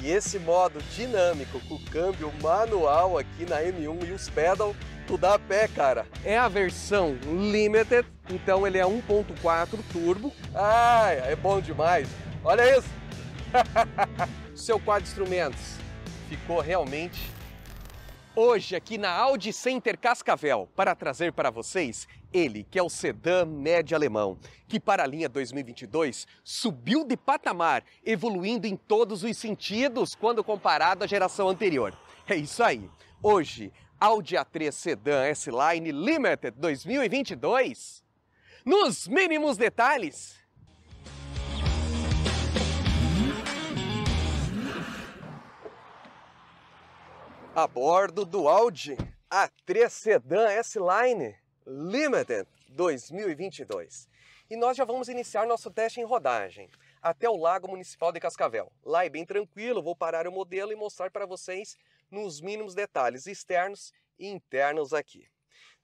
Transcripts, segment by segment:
E esse modo dinâmico com o câmbio manual aqui na M1 e os pedal, tu dá pé, cara. É a versão Limited, então ele é 1.4 turbo. Ah, é bom demais. Olha isso! Seu quadro de instrumentos ficou realmente hoje aqui na Audi Center Cascavel para trazer para vocês ele, que é o sedã médio alemão, que para a linha 2022 subiu de patamar, evoluindo em todos os sentidos quando comparado à geração anterior. É isso aí. Hoje, Audi A3 Sedan S-Line Limited 2022 nos mínimos detalhes. a bordo do Audi A3 Sedan S-Line Limited 2022. E nós já vamos iniciar nosso teste em rodagem até o Lago Municipal de Cascavel. Lá é bem tranquilo, vou parar o modelo e mostrar para vocês nos mínimos detalhes externos e internos aqui.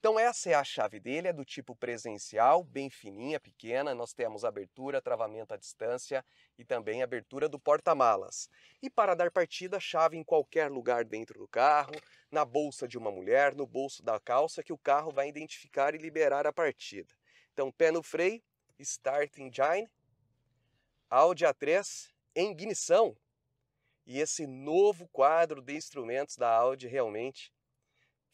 Então essa é a chave dele, é do tipo presencial, bem fininha, pequena. Nós temos abertura, travamento à distância e também abertura do porta-malas. E para dar partida, chave em qualquer lugar dentro do carro, na bolsa de uma mulher, no bolso da calça, que o carro vai identificar e liberar a partida. Então pé no freio, start engine, Audi A3 em ignição. E esse novo quadro de instrumentos da Audi realmente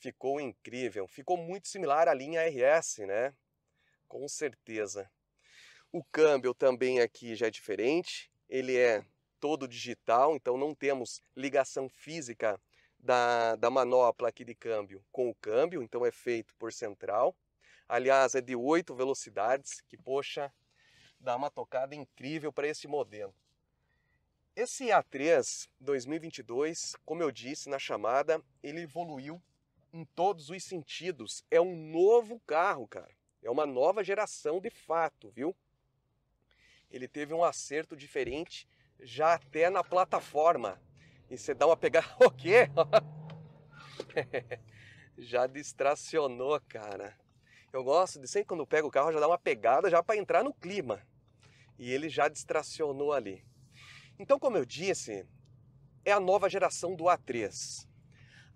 ficou incrível. Ficou muito similar à linha RS, né? Com certeza. O câmbio também aqui já é diferente. Ele é todo digital, então não temos ligação física da, da manopla aqui de câmbio com o câmbio, então é feito por central. Aliás, é de oito velocidades, que poxa, dá uma tocada incrível para esse modelo. Esse A3 2022, como eu disse na chamada, ele evoluiu em todos os sentidos. É um novo carro, cara. É uma nova geração de fato, viu? Ele teve um acerto diferente já até na plataforma. E você dá uma pegada. O quê? já distracionou, cara. Eu gosto de sempre quando pego o carro já dá uma pegada já para entrar no clima. E ele já distracionou ali. Então, como eu disse, é a nova geração do A3.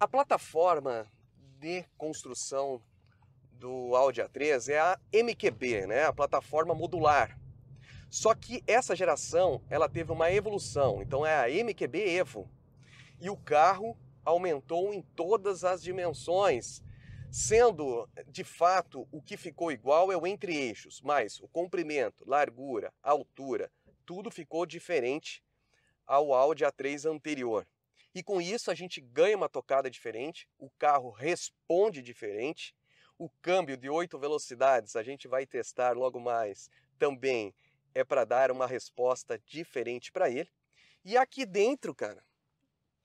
A plataforma de construção do Audi A3 é a MQB, né? a plataforma modular. Só que essa geração ela teve uma evolução, então é a MQB Evo. E o carro aumentou em todas as dimensões, sendo de fato o que ficou igual é o entre-eixos, mas o comprimento, largura, altura, tudo ficou diferente ao Audi A3 anterior. E com isso a gente ganha uma tocada diferente, o carro responde diferente. O câmbio de oito velocidades a gente vai testar logo mais também é para dar uma resposta diferente para ele. E aqui dentro, cara,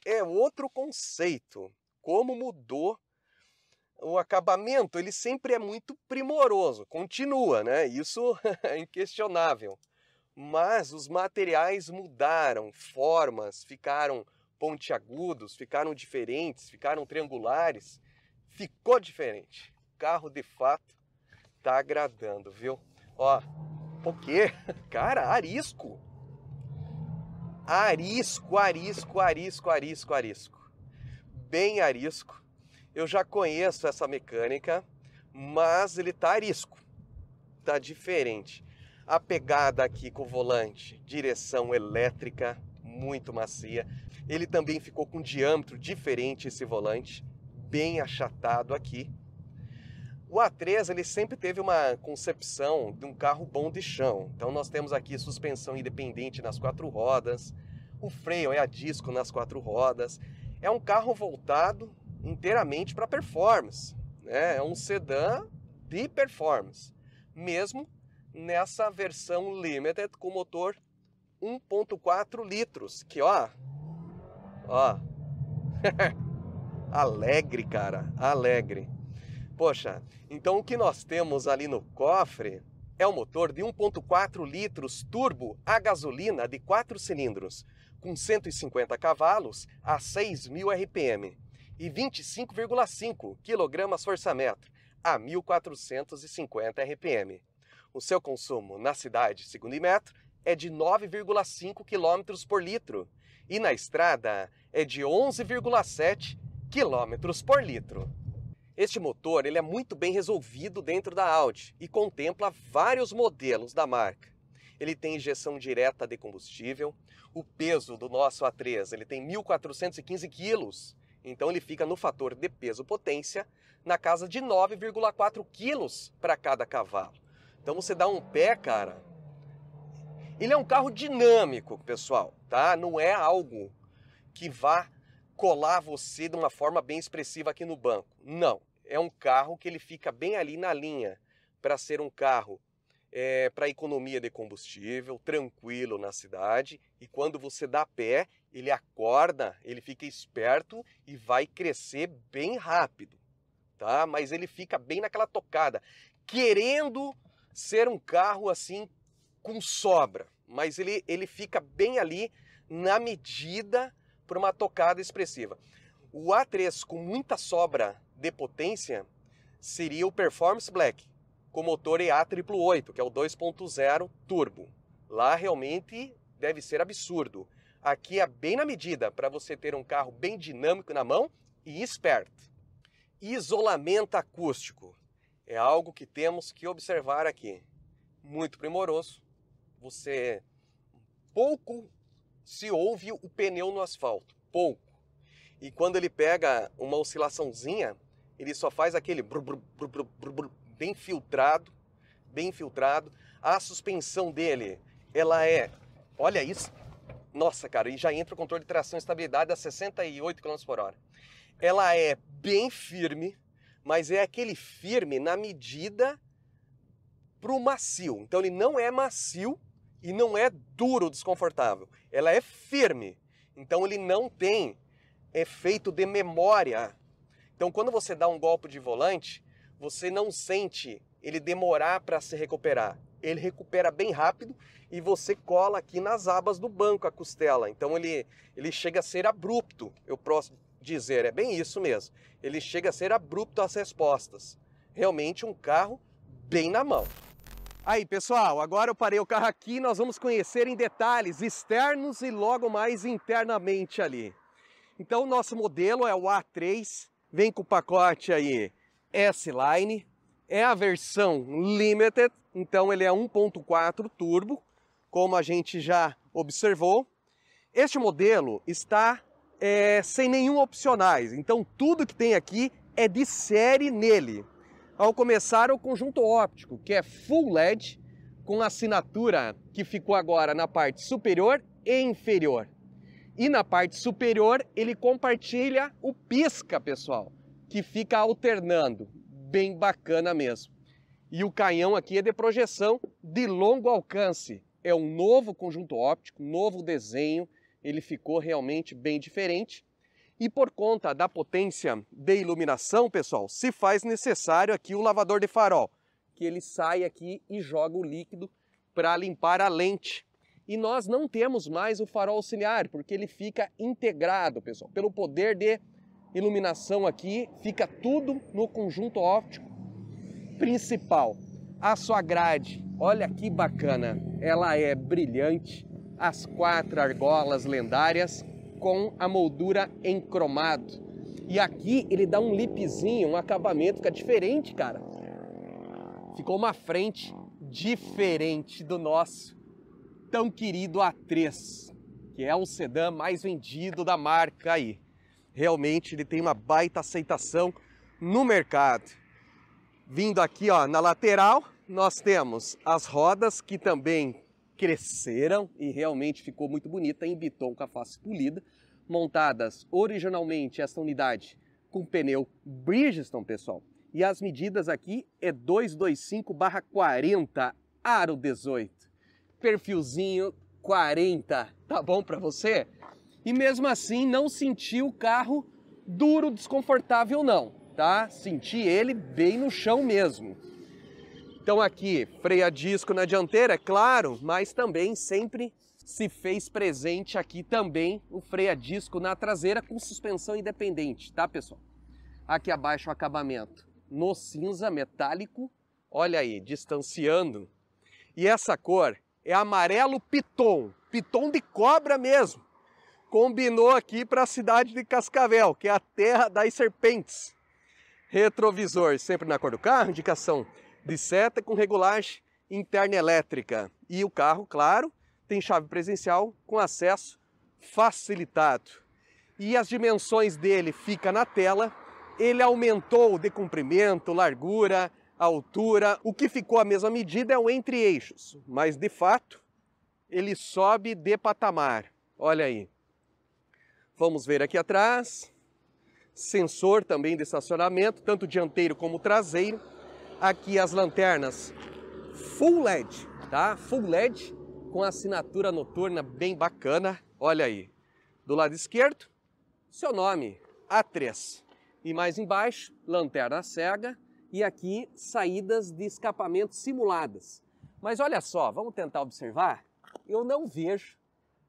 é outro conceito. Como mudou o acabamento, ele sempre é muito primoroso, continua, né? Isso é inquestionável. Mas os materiais mudaram, formas ficaram pontiagudos, ficaram diferentes, ficaram triangulares. Ficou diferente. O carro de fato tá agradando, viu? Ó, por quê? Cara, arisco. Arisco, arisco, arisco, arisco, arisco. Bem arisco. Eu já conheço essa mecânica, mas ele tá arisco. Tá diferente. A pegada aqui com o volante, direção elétrica, muito macia. Ele também ficou com um diâmetro diferente esse volante, bem achatado aqui. O A3 ele sempre teve uma concepção de um carro bom de chão. Então nós temos aqui suspensão independente nas quatro rodas, o freio é a disco nas quatro rodas. É um carro voltado inteiramente para performance, né? É um sedã de performance, mesmo nessa versão limited com motor 1.4 litros, que ó, Ó. alegre, cara, alegre. Poxa, então o que nós temos ali no cofre é o um motor de 1.4 litros turbo a gasolina de 4 cilindros, com 150 cavalos a 6.000 RPM e 25,5 força kgfm a 1.450 RPM. O seu consumo na cidade, segundo Imetro, é de 9,5 km por litro e na estrada é de 11,7 km por litro. Este motor ele é muito bem resolvido dentro da Audi e contempla vários modelos da marca. Ele tem injeção direta de combustível, o peso do nosso A3 ele tem 1.415 quilos, então ele fica no fator de peso-potência na casa de 9,4 quilos para cada cavalo. Então você dá um pé, cara. Ele é um carro dinâmico, pessoal, tá? Não é algo que vá colar você de uma forma bem expressiva aqui no banco. Não, é um carro que ele fica bem ali na linha para ser um carro é, para economia de combustível, tranquilo na cidade. E quando você dá pé, ele acorda, ele fica esperto e vai crescer bem rápido, tá? Mas ele fica bem naquela tocada, querendo ser um carro assim com sobra, mas ele, ele fica bem ali na medida por uma tocada expressiva. O A3 com muita sobra de potência seria o Performance Black, com motor EA888, que é o 2.0 turbo. Lá realmente deve ser absurdo. Aqui é bem na medida para você ter um carro bem dinâmico na mão e esperto. Isolamento acústico é algo que temos que observar aqui. Muito primoroso. Você pouco se ouve o pneu no asfalto, pouco. E quando ele pega uma oscilaçãozinha, ele só faz aquele brum, brum, brum, bem filtrado, bem filtrado. A suspensão dele, ela é, olha isso, nossa cara, e já entra o controle de tração e estabilidade a 68 km por hora. Ela é bem firme, mas é aquele firme na medida para o macio. Então ele não é macio, e não é duro, desconfortável. Ela é firme. Então ele não tem efeito de memória. Então quando você dá um golpe de volante, você não sente ele demorar para se recuperar. Ele recupera bem rápido e você cola aqui nas abas do banco a costela. Então ele, ele chega a ser abrupto, eu posso dizer, é bem isso mesmo. Ele chega a ser abrupto às respostas. Realmente um carro bem na mão. Aí, pessoal, agora eu parei o carro aqui, nós vamos conhecer em detalhes externos e logo mais internamente ali. Então, nosso modelo é o A3, vem com o pacote aí S-Line, é a versão Limited, então ele é 1.4 turbo, como a gente já observou. Este modelo está é, sem nenhum opcionais, então tudo que tem aqui é de série nele ao começar o conjunto óptico, que é full LED, com assinatura que ficou agora na parte superior e inferior. E na parte superior ele compartilha o pisca, pessoal, que fica alternando, bem bacana mesmo. E o canhão aqui é de projeção de longo alcance. É um novo conjunto óptico, novo desenho, ele ficou realmente bem diferente e por conta da potência de iluminação, pessoal, se faz necessário aqui o lavador de farol, que ele sai aqui e joga o líquido para limpar a lente. E nós não temos mais o farol auxiliar, porque ele fica integrado, pessoal. Pelo poder de iluminação aqui, fica tudo no conjunto óptico principal. A sua grade, olha que bacana, ela é brilhante, as quatro argolas lendárias com a moldura em cromado. E aqui ele dá um lipzinho, um acabamento, fica é diferente, cara. Ficou uma frente diferente do nosso tão querido A3, que é o sedã mais vendido da marca aí. Realmente ele tem uma baita aceitação no mercado. Vindo aqui ó, na lateral, nós temos as rodas que também cresceram e realmente ficou muito bonita em Biton com a face polida, montadas originalmente esta unidade com pneu Bridgestone, pessoal. E as medidas aqui é 225/40 aro 18. Perfilzinho 40, tá bom para você? E mesmo assim não senti o carro duro, desconfortável não, tá? Senti ele bem no chão mesmo. Então aqui, freio a disco na dianteira, é claro, mas também sempre se fez presente aqui também o freio a disco na traseira com suspensão independente, tá pessoal? Aqui abaixo o acabamento no cinza metálico, olha aí, distanciando. E essa cor é amarelo piton, piton de cobra mesmo. Combinou aqui para a cidade de Cascavel, que é a terra das serpentes. Retrovisor sempre na cor do carro, indicação de seta com regulagem interna elétrica. E o carro, claro, tem chave presencial com acesso facilitado. E as dimensões dele fica na tela. Ele aumentou de comprimento, largura, altura. O que ficou a mesma medida é o entre eixos, mas de fato ele sobe de patamar. Olha aí. Vamos ver aqui atrás. Sensor também de estacionamento, tanto dianteiro como traseiro aqui as lanternas full LED, tá? Full LED com assinatura noturna bem bacana. Olha aí. Do lado esquerdo, seu nome, A3. E mais embaixo, lanterna cega e aqui saídas de escapamento simuladas. Mas olha só, vamos tentar observar? Eu não vejo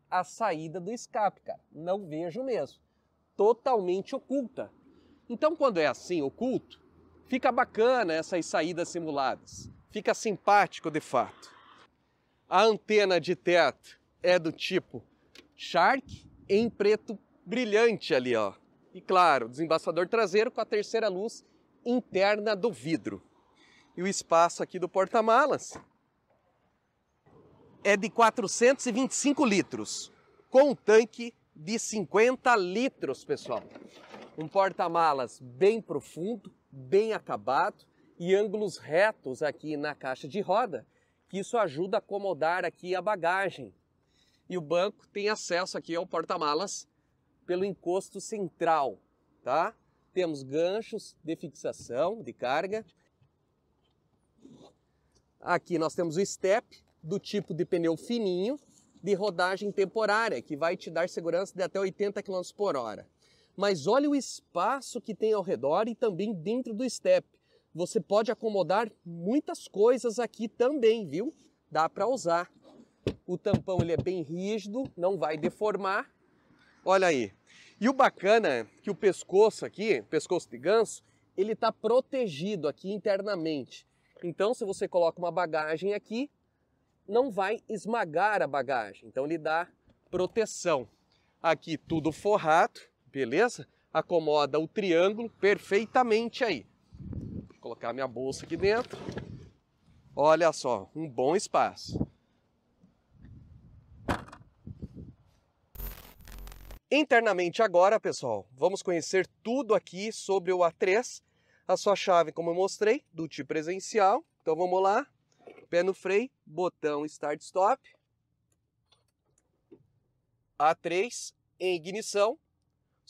a saída do escape, cara. Não vejo mesmo. Totalmente oculta. Então, quando é assim, oculto, Fica bacana essas saídas simuladas, fica simpático de fato. A antena de teto é do tipo Shark em preto brilhante ali, ó. E claro, desembaçador traseiro com a terceira luz interna do vidro. E o espaço aqui do porta-malas é de 425 litros, com um tanque de 50 litros, pessoal. Um porta-malas bem profundo, bem acabado e ângulos retos aqui na caixa de roda, que isso ajuda a acomodar aqui a bagagem. E o banco tem acesso aqui ao porta-malas pelo encosto central, tá? Temos ganchos de fixação de carga. Aqui nós temos o step do tipo de pneu fininho de rodagem temporária, que vai te dar segurança de até 80 km por hora mas olhe o espaço que tem ao redor e também dentro do estepe. Você pode acomodar muitas coisas aqui também, viu? Dá para usar. O tampão ele é bem rígido, não vai deformar. Olha aí. E o bacana é que o pescoço aqui, pescoço de ganso, ele está protegido aqui internamente. Então, se você coloca uma bagagem aqui, não vai esmagar a bagagem. Então, ele dá proteção. Aqui tudo forrado beleza? Acomoda o triângulo perfeitamente aí. Vou colocar minha bolsa aqui dentro. Olha só, um bom espaço. Internamente agora, pessoal, vamos conhecer tudo aqui sobre o A3, a sua chave, como eu mostrei, do tipo presencial. Então vamos lá, pé no freio, botão Start Stop, A3 em ignição,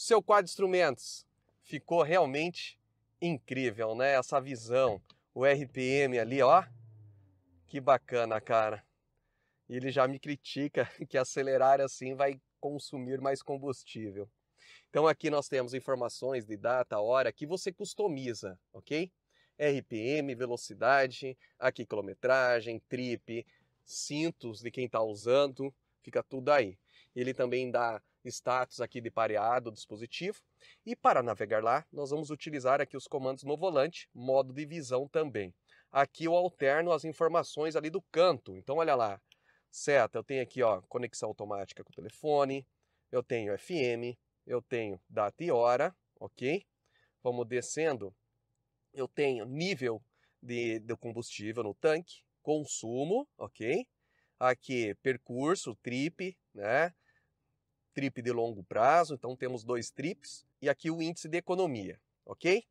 seu quadro de instrumentos. Ficou realmente incrível, né? Essa visão, o RPM ali, ó. Que bacana, cara. E ele já me critica que acelerar assim vai consumir mais combustível. Então aqui nós temos informações de data, hora, que você customiza, ok? RPM, velocidade, aqui quilometragem, trip, cintos de quem está usando, fica tudo aí. Ele também dá status aqui de pareado dispositivo. E para navegar lá, nós vamos utilizar aqui os comandos no volante, modo de visão também. Aqui eu alterno as informações ali do canto. Então olha lá, seta, eu tenho aqui ó, conexão automática com o telefone, eu tenho FM, eu tenho data e hora, ok? Vamos descendo, eu tenho nível de, de combustível no tanque, consumo, ok? Aqui, percurso, trip, né? Trip de longo prazo, então temos dois trips e aqui o índice de economia, ok?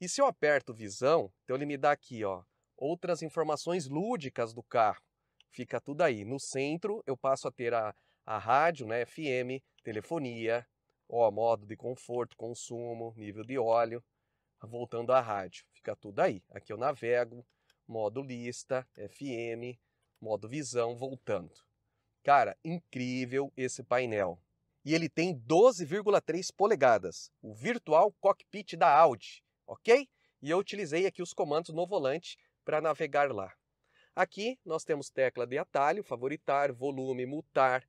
E se eu aperto visão, então ele me dá aqui, ó, outras informações lúdicas do carro. Fica tudo aí. No centro eu passo a ter a, a rádio, né, FM, telefonia, ó, modo de conforto, consumo, nível de óleo, voltando à rádio. Fica tudo aí. Aqui eu navego, modo lista, FM, modo visão, voltando. Cara, incrível esse painel. E ele tem 12,3 polegadas, o virtual cockpit da Audi, ok? E eu utilizei aqui os comandos no volante para navegar lá. Aqui nós temos tecla de atalho, favoritar, volume, mutar,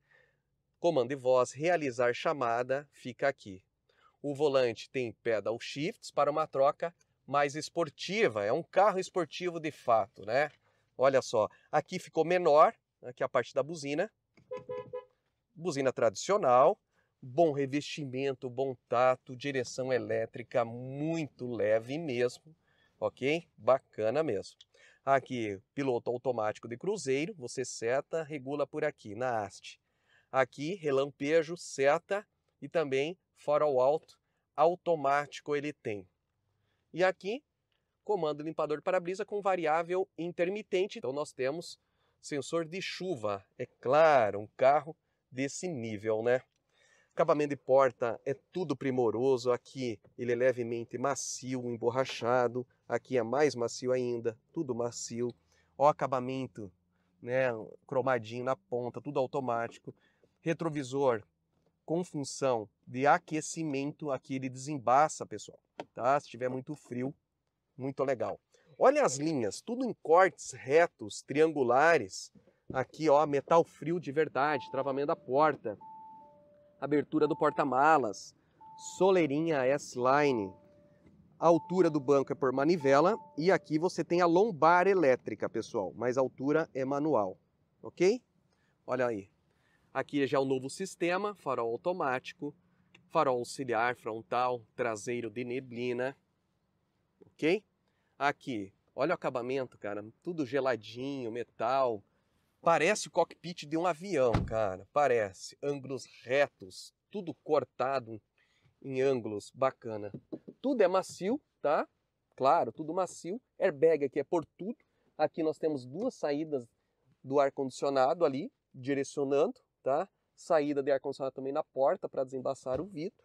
comando de voz, realizar chamada, fica aqui. O volante tem pedal shifts para uma troca mais esportiva, é um carro esportivo de fato, né? Olha só, aqui ficou menor, aqui a parte da buzina, Buzina tradicional, bom revestimento, bom tato, direção elétrica muito leve mesmo, ok? Bacana mesmo. Aqui, piloto automático de cruzeiro, você seta, regula por aqui, na haste. Aqui, relampejo, seta e também farol alto, automático ele tem. E aqui, comando limpador de para-brisa com variável intermitente. Então nós temos sensor de chuva. É claro, um carro desse nível, né? Acabamento de porta é tudo primoroso. Aqui ele é levemente macio, emborrachado. Aqui é mais macio ainda, tudo macio. Ó, acabamento, né? Cromadinho na ponta, tudo automático. Retrovisor com função de aquecimento. Aqui ele desembaça, pessoal, tá? Se tiver muito frio, muito legal. Olha as linhas, tudo em cortes retos, triangulares. Aqui, ó, metal frio de verdade, travamento da porta, abertura do porta-malas, soleirinha S-Line. A altura do banco é por manivela e aqui você tem a lombar elétrica, pessoal, mas a altura é manual, ok? Olha aí. Aqui já é o novo sistema, farol automático, farol auxiliar frontal, traseiro de neblina, ok? aqui. Olha o acabamento, cara. Tudo geladinho, metal. Parece o cockpit de um avião, cara. Parece. Ângulos retos, tudo cortado em ângulos. Bacana. Tudo é macio, tá? Claro, tudo macio. Airbag aqui é por tudo. Aqui nós temos duas saídas do ar-condicionado ali, direcionando, tá? Saída de ar-condicionado também na porta para desembaçar o vidro.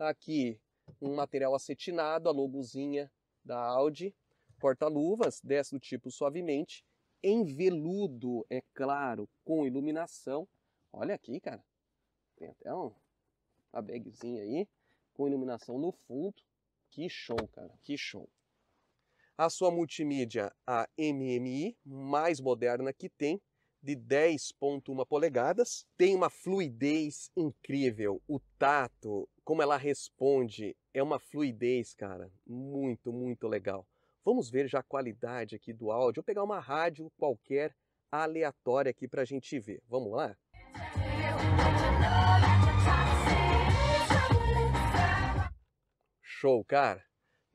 Aqui um material acetinado, a logozinha da Audi, porta-luvas dessa do tipo suavemente, em veludo, é claro, com iluminação. Olha aqui, cara, tem até um, uma bagzinha aí, com iluminação no fundo. Que show, cara, que show. A sua multimídia, a MMI, mais moderna que tem, de 10.1 polegadas, tem uma fluidez incrível, o tato, como ela responde, é uma fluidez, cara, muito, muito legal. Vamos ver já a qualidade aqui do áudio, vou pegar uma rádio qualquer aleatória aqui para a gente ver, vamos lá? Show, cara!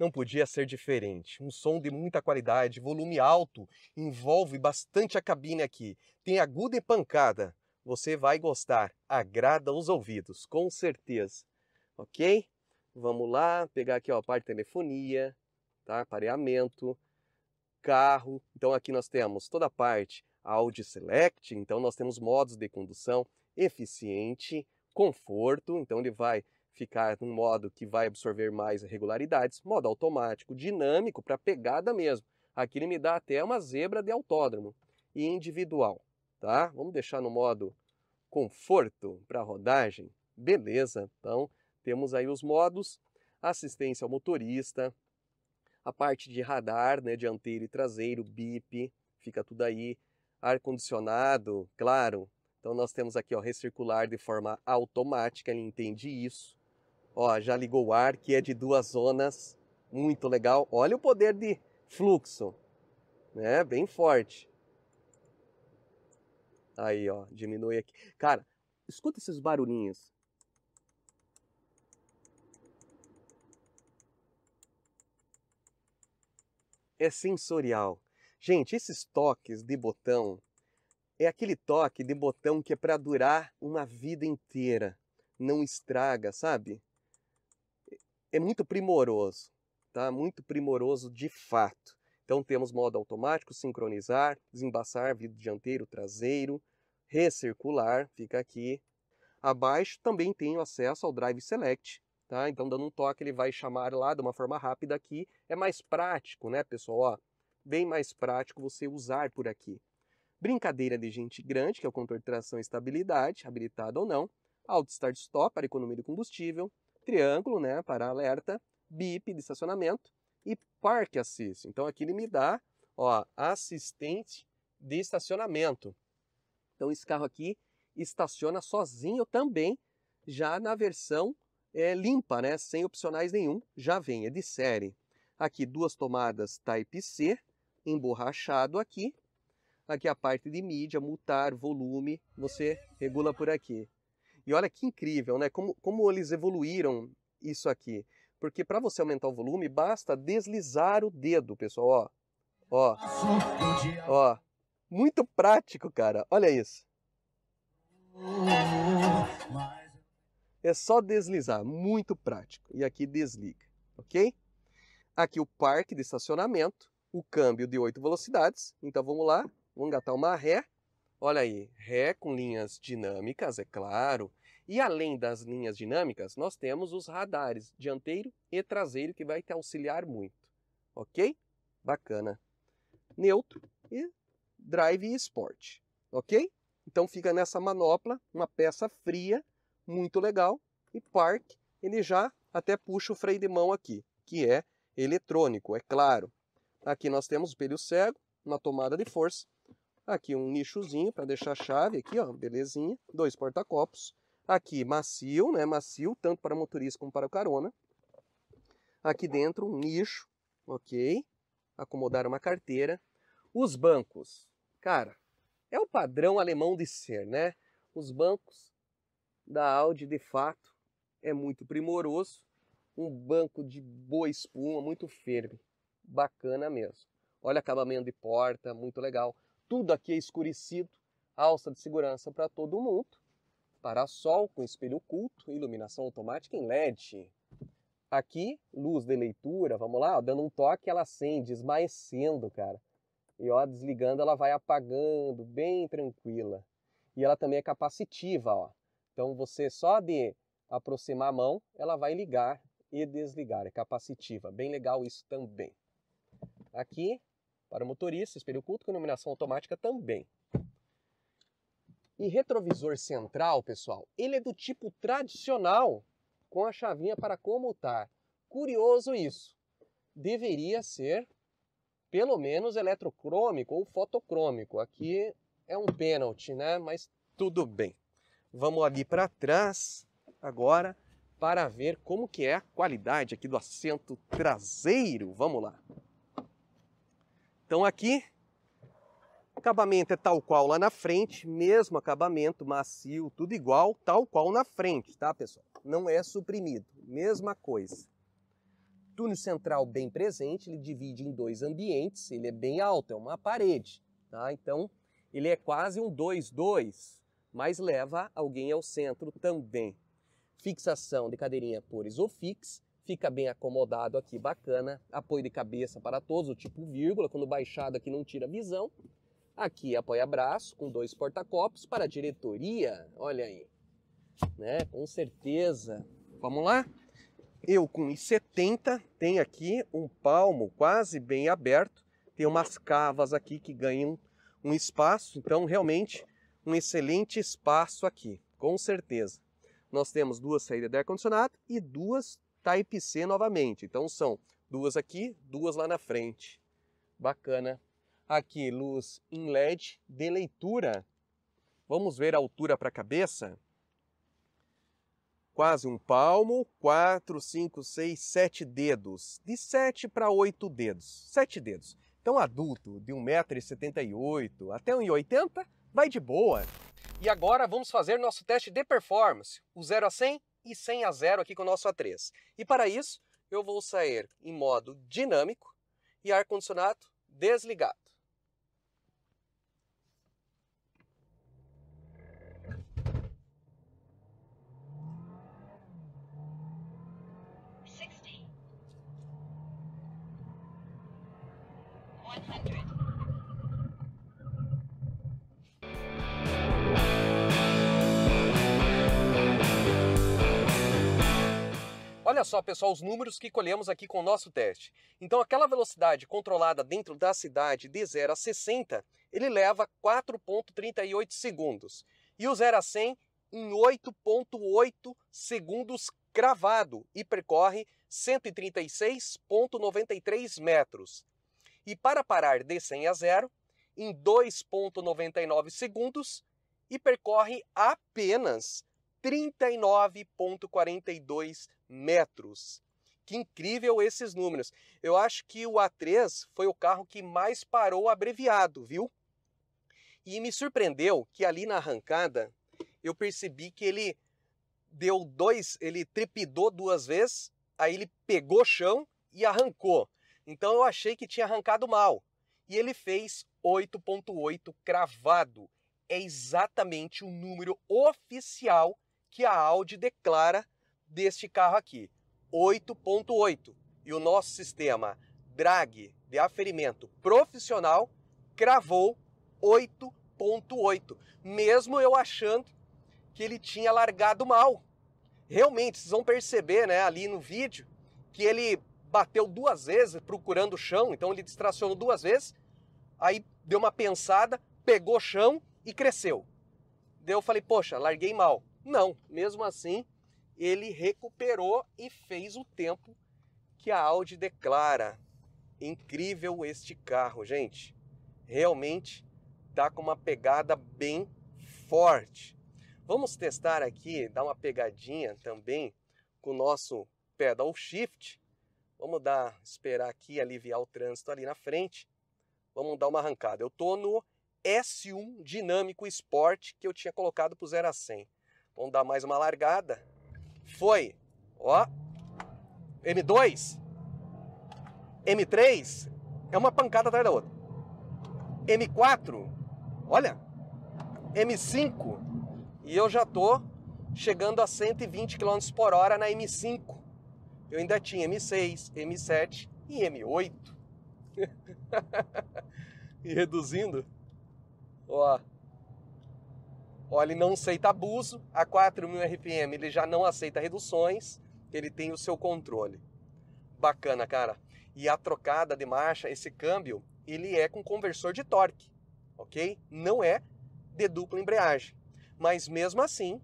Não podia ser diferente. Um som de muita qualidade, volume alto, envolve bastante a cabine aqui. Tem aguda e pancada. Você vai gostar, agrada os ouvidos, com certeza. Ok? Vamos lá, pegar aqui ó, a parte de telefonia, tá? pareamento, carro. Então aqui nós temos toda a parte Audi Select, então nós temos modos de condução eficiente, conforto, então ele vai ficar num modo que vai absorver mais irregularidades, modo automático, dinâmico para pegada mesmo. Aqui ele me dá até uma zebra de autódromo e individual, tá? Vamos deixar no modo conforto para rodagem. Beleza, então temos aí os modos, assistência ao motorista, a parte de radar, né, dianteiro e traseiro, bip, fica tudo aí, ar condicionado, claro. Então nós temos aqui, ó, recircular de forma automática, ele entende isso. Ó, já ligou o ar, que é de duas zonas, muito legal. Olha o poder de fluxo, né? Bem forte. Aí, ó, diminui aqui. Cara, escuta esses barulhinhos. É sensorial. Gente, esses toques de botão é aquele toque de botão que é para durar uma vida inteira. Não estraga, sabe? é muito primoroso, tá? Muito primoroso de fato. Então temos modo automático, sincronizar, desembaçar, vidro dianteiro, traseiro, recircular, fica aqui. Abaixo também tenho acesso ao Drive Select, tá? Então dando um toque ele vai chamar lá de uma forma rápida aqui. É mais prático, né pessoal? Ó, bem mais prático você usar por aqui. Brincadeira de gente grande, que é o controle de tração e estabilidade, habilitado ou não. Auto Start Stop para economia de combustível triângulo, né, para alerta, BIP de estacionamento e park assist. Então aqui ele me dá, ó, assistente de estacionamento. Então esse carro aqui estaciona sozinho também, já na versão é, limpa, né, sem opcionais nenhum, já vem, é de série. Aqui duas tomadas Type-C, emborrachado aqui. Aqui a parte de mídia, multar, volume, você regula por aqui. E olha que incrível, né? Como, como eles evoluíram isso aqui. Porque para você aumentar o volume, basta deslizar o dedo, pessoal. Ó, ó, ó. Muito prático, cara. Olha isso. É só deslizar, muito prático. E aqui desliga, ok? Aqui o parque de estacionamento, o câmbio de oito velocidades. Então vamos lá, vamos engatar uma ré. Olha aí, ré com linhas dinâmicas, é claro. E além das linhas dinâmicas, nós temos os radares dianteiro e traseiro que vai te auxiliar muito. Ok? Bacana. Neutro e drive e sport. Ok? Então fica nessa manopla, uma peça fria, muito legal. E park, ele já até puxa o freio de mão aqui, que é eletrônico, é claro. Aqui nós temos o espelho cego, uma tomada de força. Aqui um nichozinho para deixar a chave aqui, ó, belezinha. Dois porta-copos Aqui, macio, né? Macio, tanto para motorista como para o carona. Aqui dentro, um nicho, ok? Acomodar uma carteira. Os bancos, cara, é o padrão alemão de ser, né? Os bancos da Audi, de fato, é muito primoroso. Um banco de boa espuma, muito firme. Bacana mesmo. Olha acabamento de porta, muito legal. Tudo aqui é escurecido. Alça de segurança para todo mundo parasol com espelho oculto, iluminação automática em LED. Aqui, luz de leitura, vamos lá, ó, dando um toque ela acende, esmaecendo, cara. E ó, desligando ela vai apagando, bem tranquila. E ela também é capacitiva, ó. Então você só de aproximar a mão, ela vai ligar e desligar, é capacitiva. Bem legal isso também. Aqui, para o motorista, espelho oculto com iluminação automática também. E retrovisor central, pessoal, ele é do tipo tradicional, com a chavinha para comutar. Curioso isso. Deveria ser, pelo menos, eletrocrômico ou fotocrômico. Aqui é um pênalti, né? Mas tudo bem. Vamos ali para trás agora para ver como que é a qualidade aqui do assento traseiro. Vamos lá. Então aqui acabamento é tal qual lá na frente, mesmo acabamento, macio, tudo igual, tal qual na frente, tá pessoal? Não é suprimido, mesma coisa. Túnel central bem presente, ele divide em dois ambientes, ele é bem alto, é uma parede, tá? Então, ele é quase um 2-2, mas leva alguém ao centro também. Fixação de cadeirinha por Isofix, fica bem acomodado aqui, bacana. Apoio de cabeça para todos, o tipo vírgula, quando baixado aqui não tira visão. Aqui apoia braço com dois porta-copos para a diretoria. Olha aí. Né? Com certeza. Vamos lá? Eu com 1,70 tenho aqui um palmo quase bem aberto. Tem umas cavas aqui que ganham um espaço. Então, realmente, um excelente espaço aqui. Com certeza. Nós temos duas saídas de ar-condicionado e duas Type-C novamente. Então, são duas aqui, duas lá na frente. Bacana. Aqui, luz em LED de leitura. Vamos ver a altura para a cabeça? Quase um palmo, 4, 5, 6, 7 dedos. De 7 para 8 dedos. 7 dedos. Então, adulto de 1,78m até 1,80m vai de boa. E agora vamos fazer nosso teste de performance, o 0 a 100 e 100 a 0 aqui com o nosso A3. E para isso, eu vou sair em modo dinâmico e ar-condicionado desligado. Olha só, pessoal, os números que colhemos aqui com o nosso teste. Então, aquela velocidade controlada dentro da cidade de 0 a 60, ele leva 4.38 segundos. E o 0 a 100 em 8.8 segundos cravado e percorre 136.93 metros. E para parar de 100 a 0, em 2.99 segundos e percorre apenas 39,42 metros. Que incrível esses números. Eu acho que o A3 foi o carro que mais parou abreviado, viu? E me surpreendeu que ali na arrancada eu percebi que ele deu dois, ele trepidou duas vezes, aí ele pegou chão e arrancou. Então eu achei que tinha arrancado mal. E ele fez 8.8 cravado. É exatamente o número oficial que a Audi declara deste carro aqui, 8.8. E o nosso sistema drag de aferimento profissional cravou 8.8, mesmo eu achando que ele tinha largado mal. Realmente, vocês vão perceber né, ali no vídeo que ele bateu duas vezes procurando o chão, então ele distracionou duas vezes, aí deu uma pensada, pegou o chão e cresceu. Daí eu falei, poxa, larguei mal. Não, mesmo assim, ele recuperou e fez o tempo que a Audi declara. Incrível este carro, gente. Realmente tá com uma pegada bem forte. Vamos testar aqui, dar uma pegadinha também com o nosso pedal shift. Vamos dar, esperar aqui aliviar o trânsito ali na frente. Vamos dar uma arrancada. Eu tô no S1 Dinâmico Sport que eu tinha colocado para 0 a 100. Vamos dar mais uma largada. Foi. Ó. M2. M3. É uma pancada atrás da outra. M4. Olha. M5. E eu já tô chegando a 120 km por hora na M5. Eu ainda tinha M6, M7 e M8. e reduzindo, ó, Olha, ele não aceita abuso, a 4.000 RPM ele já não aceita reduções, ele tem o seu controle. Bacana, cara. E a trocada de marcha, esse câmbio, ele é com conversor de torque, ok? Não é de dupla embreagem. Mas mesmo assim,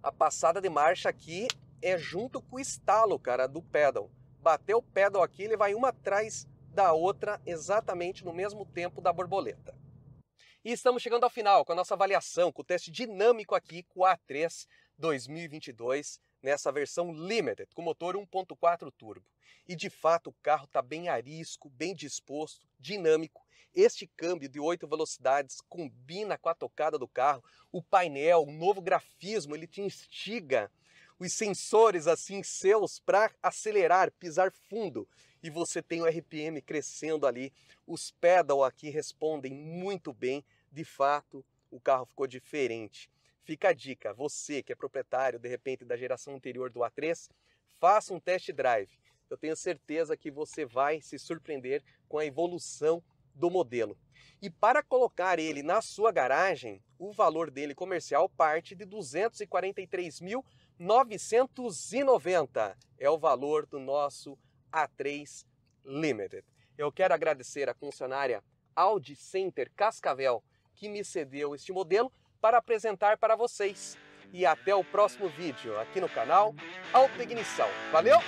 a passada de marcha aqui é junto com o estalo, cara, do pedal. Bateu o pedal aqui, ele vai uma atrás da outra, exatamente no mesmo tempo da borboleta. E estamos chegando ao final com a nossa avaliação, com o teste dinâmico aqui com o A3 2022 nessa versão Limited, com motor 1.4 turbo. E de fato o carro está bem arisco, bem disposto, dinâmico. Este câmbio de 8 velocidades combina com a tocada do carro, o painel, o novo grafismo, ele te instiga os sensores assim seus para acelerar, pisar fundo e você tem o RPM crescendo ali. Os pedal aqui respondem muito bem. De fato, o carro ficou diferente. Fica a dica, você que é proprietário de repente da geração anterior do A3, faça um test drive. Eu tenho certeza que você vai se surpreender com a evolução do modelo. E para colocar ele na sua garagem, o valor dele comercial parte de 243.990. É o valor do nosso a3 Limited. Eu quero agradecer à concessionária Audi Center Cascavel que me cedeu este modelo para apresentar para vocês. E até o próximo vídeo aqui no canal Autoignição. Ignição. Valeu!